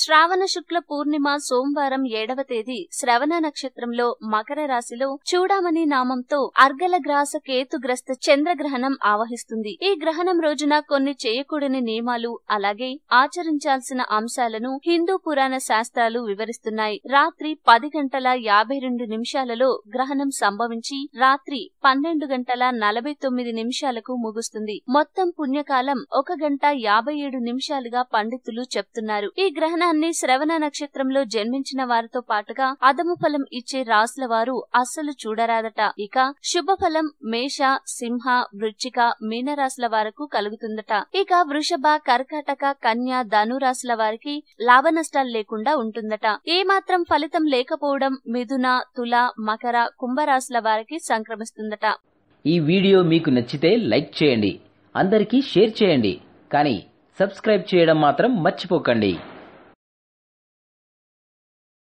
శ్రావణ శుక్ల పూర్ణిమ సోమవారం ఏడవ తేదీ శ్రవణ నక్షత్రంలో మకర రాశిలో చూడామణి నామంతో అర్గలగ్రాస కేతుగ్రస్త చంద్రగ్రహణం ఆవహిస్తుంది ఈ గ్రహణం రోజున కొన్ని చేయకూడని నియమాలు అలాగే ఆచరించాల్సిన అంశాలను హిందూ పురాణ శాస్త్రాలు వివరిస్తున్నాయి రాత్రి పది గంటల యాభై రెండు నిమిషాలలో గ్రహణం సంభవించి రాత్రి పన్నెండు గంటల నలభై తొమ్మిది నిమిషాలకు ముగుస్తుంది మొత్తం పుణ్యకాలం ఒక గంట యాభై ఏడు నిమిషాలుగా పండితులు చెప్తున్నారు ఈ గ్రహణ ఉదయాన్నే శ్రవణ నక్షత్రంలో జన్మించిన వారితో పాటుగా అదము ఫలం ఇచ్చే రాసుల వారు అస్సలు చూడరాదట ఇక శుభఫలం మేష సింహ వృచ్చిక మీనరాశుల వారకు కలుగుతుందట ఇక వృషభ కర్కాటక కన్య ధనురాశుల వారికి లాభ నష్టాలు లేకుండా ఉంటుందట ఏ మాత్రం ఫలితం లేకపోవడం మిథున తుల మకర కుంభరాశుల వారికి సంక్రమిస్తుందట ఈ వీడియో మీకు నచ్చితే లైక్ చేయండి అందరికీ షేర్ చేయండి కానీ సబ్స్క్రైబ్ చేయడం మాత్రం మర్చిపోకండి